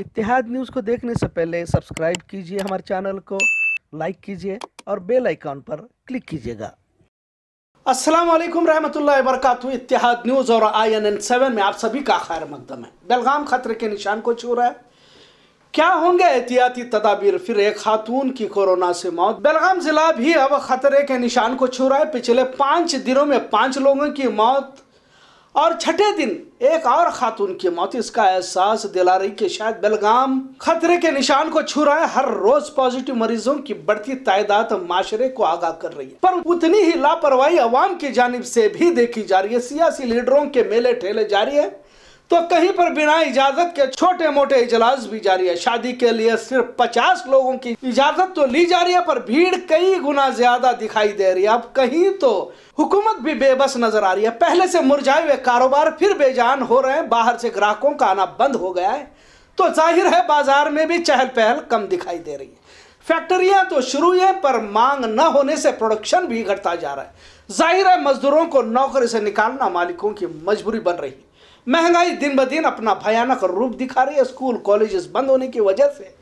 इतिहाद news को देखने से पहले सब्सक्राइब कीजिए हमारे चैनल को लाइक कीजिए और बेल आइकॉन पर क्लिक कीजिएगा अस्सलाम वालेकुम रहमतुल्लाहि वरकत इतिहाद न्यूज़ और आई एन एन सेवन में आप सभी का खैर मकदम है बेलगाम खतरे के निशान को छू रहा है क्या होंगे एहतियाती तदाबीर फिर एक खातून की कोरोना से मौत बेलगाम जिला भी अब खतरे के निशान को छू रहा है पिछले पाँच दिनों में पाँच लोगों की मौत और छठे दिन एक और खातून की मौत इसका एहसास दिला रही कि शायद बेलगाम खतरे के निशान को छू रहा है हर रोज पॉजिटिव मरीजों की बढ़ती तादाद माशरे को आगाह कर रही है पर उतनी ही लापरवाही अवाम की जानब से भी देखी जा रही है सियासी लीडरों के मेले ठेले जारी है तो कहीं पर बिना इजाजत के छोटे मोटे इजलास भी जारी है शादी के लिए सिर्फ पचास लोगों की इजाजत तो ली जा रही है पर भीड़ कई गुना ज्यादा दिखाई दे रही है अब कहीं तो हुकूमत भी बेबस नजर आ रही है पहले से मुरझाए हुए कारोबार फिर बेजान हो रहे हैं बाहर से ग्राहकों का आना बंद हो गया है तो जाहिर है बाजार में भी चहल पहल कम दिखाई दे रही है फैक्ट्रियां तो शुरू है पर मांग न होने से प्रोडक्शन भी घटता जा रहा है जाहिर है मजदूरों को नौकरी से निकालना मालिकों की मजबूरी बन रही है महंगाई दिन ब दिन अपना भयानक रूप दिखा रही है स्कूल कॉलेजेस बंद होने की वजह से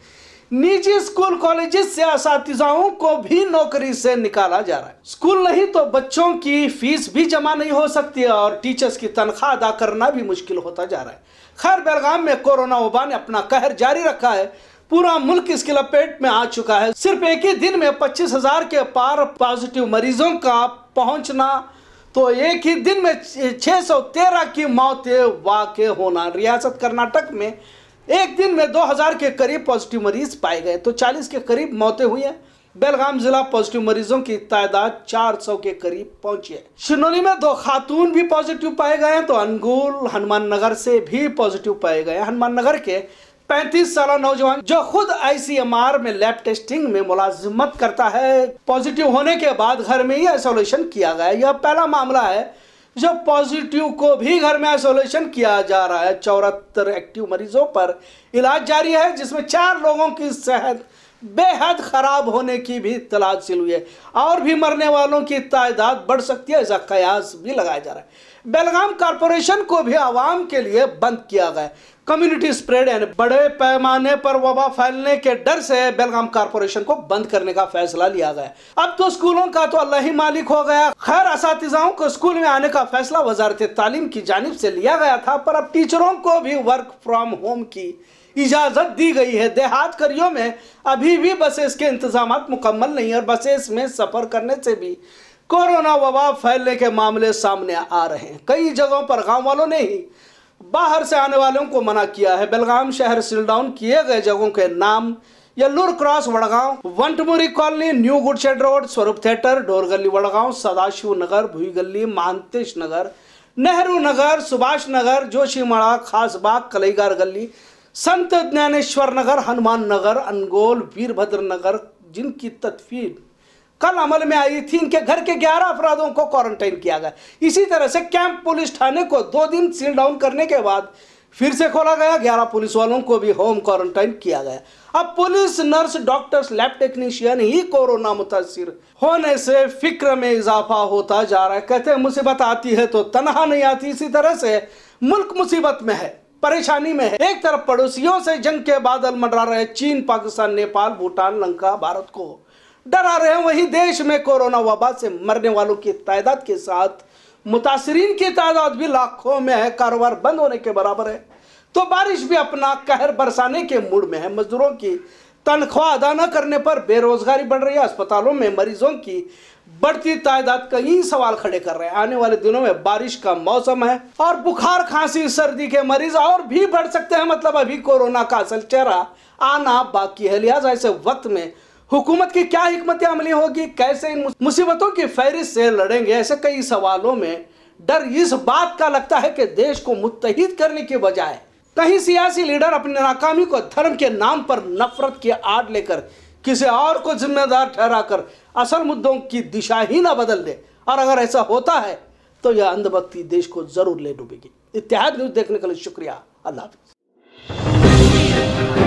निजी स्कूल कॉलेजेस से इसाओं को भी नौकरी से निकाला जा रहा है स्कूल नहीं तो बच्चों की फीस भी जमा नहीं हो सकती है और टीचर्स की तनख्वाह अदा करना भी मुश्किल होता जा रहा है खैर बेलगाम में कोरोना वबा ने अपना कहर जारी रखा है पूरा मुल्क इसके लपेट में आ चुका है सिर्फ एक ही दिन में पच्चीस के पार पॉजिटिव मरीजों का पहुंचना तो एक ही दिन में 613 की मौतें वाक़ होना रियासत कर्नाटक में एक दिन में 2000 के करीब पॉजिटिव मरीज पाए गए तो 40 के करीब मौतें हुई हैं बेलगाम जिला पॉजिटिव मरीजों की तादाद 400 के करीब पहुंची है शिनोली में दो खातून भी पॉजिटिव पाए गए हैं तो अनगुल हनुमान नगर से भी पॉजिटिव पाए गए हनुमान नगर के पैंतीस साल नौजवान जो खुद आईसीएमआर में लैब टेस्टिंग में मुलाजिमत करता है पॉजिटिव होने के बाद घर में ही आइसोलेशन किया गया यह पहला मामला है जो पॉजिटिव को भी घर में आइसोलेशन किया जा रहा है चौहत्तर एक्टिव मरीजों पर इलाज जारी है जिसमें चार लोगों की सेहत बेहद ख़राब होने की भी इतला हासिल हुई है और भी मरने वालों की तादाद बढ़ सकती है ऐसा कयास भी लगाया जा रहा है बेलगाम कॉरपोरेशन को भी आवाम के लिए बंद किया गया कम्युनिटी स्प्रेड यानी बड़े पैमाने पर वबा फैलने के डर से बेलगाम कॉरपोरेशन को बंद करने का फैसला लिया गया अब तो स्कूलों का तो अल्लाह ही मालिक हो गया खैर इस को स्कूल में आने का फैसला वजारत तालीम की जानब से लिया गया था पर अब टीचरों को भी वर्क फ्रॉम होम की इजाज़त दी गई है देहात करियों में अभी भी बसेस के इंतजाम मुकम्मल नहीं और बसेस में सफ़र करने से भी कोरोना वबा फैलने के मामले सामने आ रहे हैं कई जगहों पर गांव वालों ने ही बाहर से आने वालों को मना किया है बेलगाम शहर सिलडाउन किए गए जगहों के नाम Yellur cross Vadgaon Vantamuri colony new goods shed road Swaroop theatre ढोर गली वड़गांव सदाशिव नगर भुई गली मानतेश नगर नेहरू नगर सुभाष नगर जोशीमड़ा खासबाग बाग कलईगार गली संत ज्ञानेश्वर नगर हनुमान नगर अनगोल वीरभद्र नगर जिनकी तदफीन कल अमल में आई थी इनके घर के 11 अपराधों को क्वारंटाइन किया गया इसी तरह से कैंप पुलिस थाने को दो दिन सील डाउन करने के बाद फिर से खोला गया 11 पुलिस वालों को भी होम क्वारंटाइन किया गया अब police nurse doctors lab technician ही कोरोना मुतासर होने से फिक्र में इजाफा होता जा रहा है कहते मुसीबत आती है तो तनहा नहीं आती इसी तरह से मुल्क मुसीबत में है परेशानी में है एक तरफ पड़ोसियों से जंग के बादल मंडरा रहे चीन पाकिस्तान नेपाल भूटान लंका भारत को डरा रहे हैं वहीं देश में कोरोना वबा से मरने वालों की तादाद के साथ मुतासरीन की तादाद भी लाखों में है कारोबार बंद होने के बराबर है तो बारिश भी अपना कहर बरसाने के मूड में है मजदूरों की तनख्वाह अदा न करने पर बेरोजगारी बढ़ रही है अस्पतालों में मरीजों की बढ़ती तादाद कई सवाल खड़े कर रहे हैं आने वाले दिनों में बारिश का मौसम है और बुखार खांसी सर्दी के मरीज और भी बढ़ सकते हैं मतलब अभी कोरोना का असल चेहरा आना बाकी है लिहाजा ऐसे वक्त में हुकूमत की क्या हमत अमली होगी कैसे इन मुसीबतों की फहरिस्त से लड़ेंगे ऐसे कई सवालों में डर इस बात का लगता है कि देश को मुतहद करने के बजाय कहीं सियासी लीडर अपनी नाकामी को धर्म के नाम पर नफरत की आड़ लेकर किसी और को जिम्मेदार ठहराकर असल मुद्दों की दिशा ही ना बदल दे और अगर ऐसा होता है तो यह अंधभक्ति देश को जरूर ले डूबेगी इतिहाद न्यूज देखने के लिए शुक्रिया अल्लाह हाफिज़